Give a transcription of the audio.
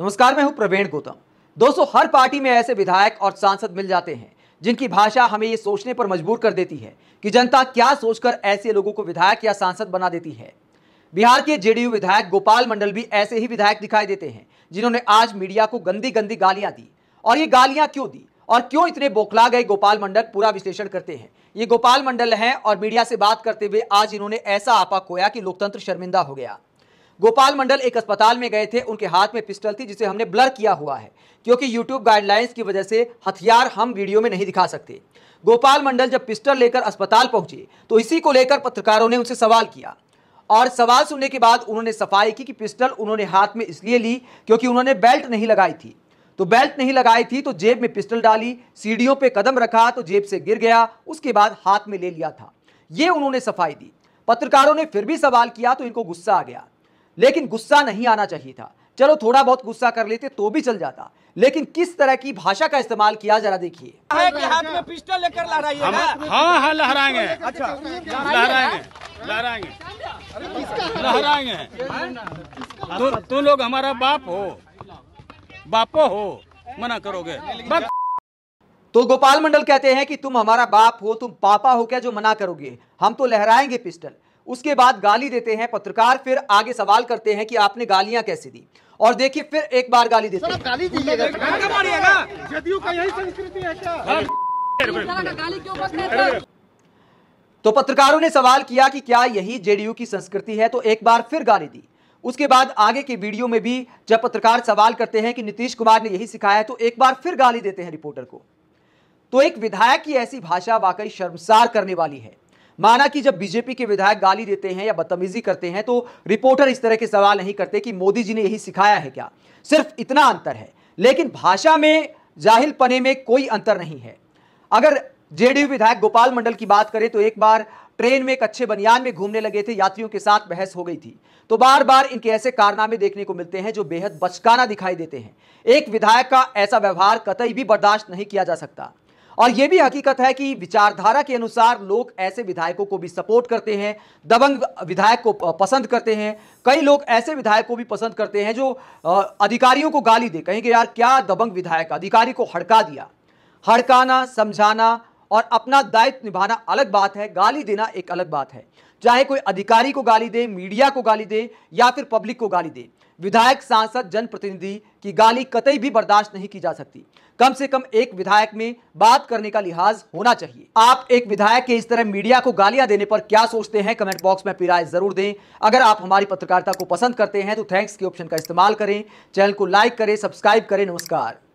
नमस्कार मैं हूं प्रवीण गौतम दोस्तों हर पार्टी में ऐसे विधायक और सांसद मिल जाते हैं जिनकी भाषा हमें ये सोचने पर मजबूर कर देती है कि जनता क्या सोचकर ऐसे लोगों को विधायक या सांसद बना देती है बिहार के जेडीयू विधायक गोपाल मंडल भी ऐसे ही विधायक दिखाई देते हैं जिन्होंने आज मीडिया को गंदी गंदी गालियां दी और ये गालियां क्यों दी और क्यों इतने बोखला गए गोपाल मंडल पूरा विश्लेषण करते हैं ये गोपाल मंडल हैं और मीडिया से बात करते हुए आज इन्होंने ऐसा आपा खोया कि लोकतंत्र शर्मिंदा हो गया गोपाल मंडल एक अस्पताल में गए थे उनके हाथ में पिस्टल थी जिसे हमने ब्लर किया हुआ है क्योंकि यूट्यूब गाइडलाइंस की वजह से हथियार हम वीडियो में नहीं दिखा सकते गोपाल मंडल जब पिस्टल लेकर अस्पताल पहुंचे तो इसी को लेकर पत्रकारों ने उनसे सवाल किया और सवाल सुनने के बाद उन्होंने सफाई की कि पिस्टल उन्होंने हाथ में इसलिए ली क्योंकि उन्होंने बेल्ट नहीं लगाई थी तो बेल्ट नहीं लगाई थी तो जेब में पिस्टल डाली सीढ़ियों पे कदम रखा तो जेब से गिर गया उसके बाद हाथ में ले लिया था ये उन्होंने सफाई दी पत्रकारों ने फिर भी सवाल किया तो इनको गुस्सा आ गया लेकिन गुस्सा नहीं आना चाहिए था चलो थोड़ा बहुत गुस्सा कर लेते तो भी चल जाता लेकिन किस तरह की भाषा का इस्तेमाल किया जरा देखिए हाथ में पिस्टल लेकर लहराइए हाँ, हाँ हाँ लहराएंगे अच्छा लहराएंगे लहराएंगे लहराएंगे तुम लोग हमारा बाप हो बापो हो मना करोगे तो गोपाल मंडल कहते हैं कि तुम हमारा बाप हो तुम पापा हो क्या जो मना करोगे हम तो लहराएंगे पिस्टल उसके बाद गाली देते हैं पत्रकार फिर आगे सवाल करते हैं कि आपने गालियां कैसे दी और देखिए फिर एक बार गाली देते तो पत्रकारों ने सवाल किया कि क्या यही जेडीयू की संस्कृति है तो एक बार फिर गाली दी उसके बाद आगे के वीडियो में भी जब पत्रकार सवाल करते हैं कि नीतीश कुमार ने यही सिखाया तो एक बार फिर गाली देते हैं रिपोर्टर को तो एक विधायक की ऐसी भाषा वाकई शर्मसार करने वाली है माना कि जब बीजेपी के विधायक गाली देते हैं या बदतमीजी करते हैं तो रिपोर्टर इस तरह के सवाल नहीं करते कि मोदी जी ने यही सिखाया है क्या सिर्फ इतना अंतर है लेकिन भाषा में जाहिल पने में कोई अंतर नहीं है अगर जेडीयू विधायक गोपाल मंडल की बात करें तो एक बार ट्रेन में एक अच्छे बनियान में घूमने लगे थे यात्रियों के साथ बहस हो गई थी तो बार बार इनके ऐसे कारनामे देखने को मिलते हैं जो बेहद बचकाना दिखाई देते हैं एक विधायक का ऐसा व्यवहार कतई भी बर्दाश्त नहीं किया जा सकता और यह भी हकीकत है कि विचारधारा के अनुसार लोग ऐसे विधायकों को भी सपोर्ट करते हैं दबंग विधायक को पसंद करते हैं कई लोग ऐसे विधायक को भी पसंद करते हैं जो अधिकारियों को गाली दे कहेंगे यार क्या दबंग विधायक अधिकारी को हड़का दिया हड़काना समझाना और अपना दायित्व निभाना अलग बात है गाली देना एक अलग बात है चाहे कोई अधिकारी को गाली दे मीडिया को गाली दे या फिर पब्लिक को गाली दे विधायक सांसद जनप्रतिनिधि की गाली कतई भी बर्दाश्त नहीं की जा सकती कम से कम एक विधायक में बात करने का लिहाज होना चाहिए आप एक विधायक के इस तरह मीडिया को गालियां देने पर क्या सोचते हैं कमेंट बॉक्स में पिराय जरूर दें अगर आप हमारी पत्रकारिता को पसंद करते हैं तो थैंक्स के ऑप्शन का इस्तेमाल करें चैनल को लाइक करें सब्सक्राइब करें नमस्कार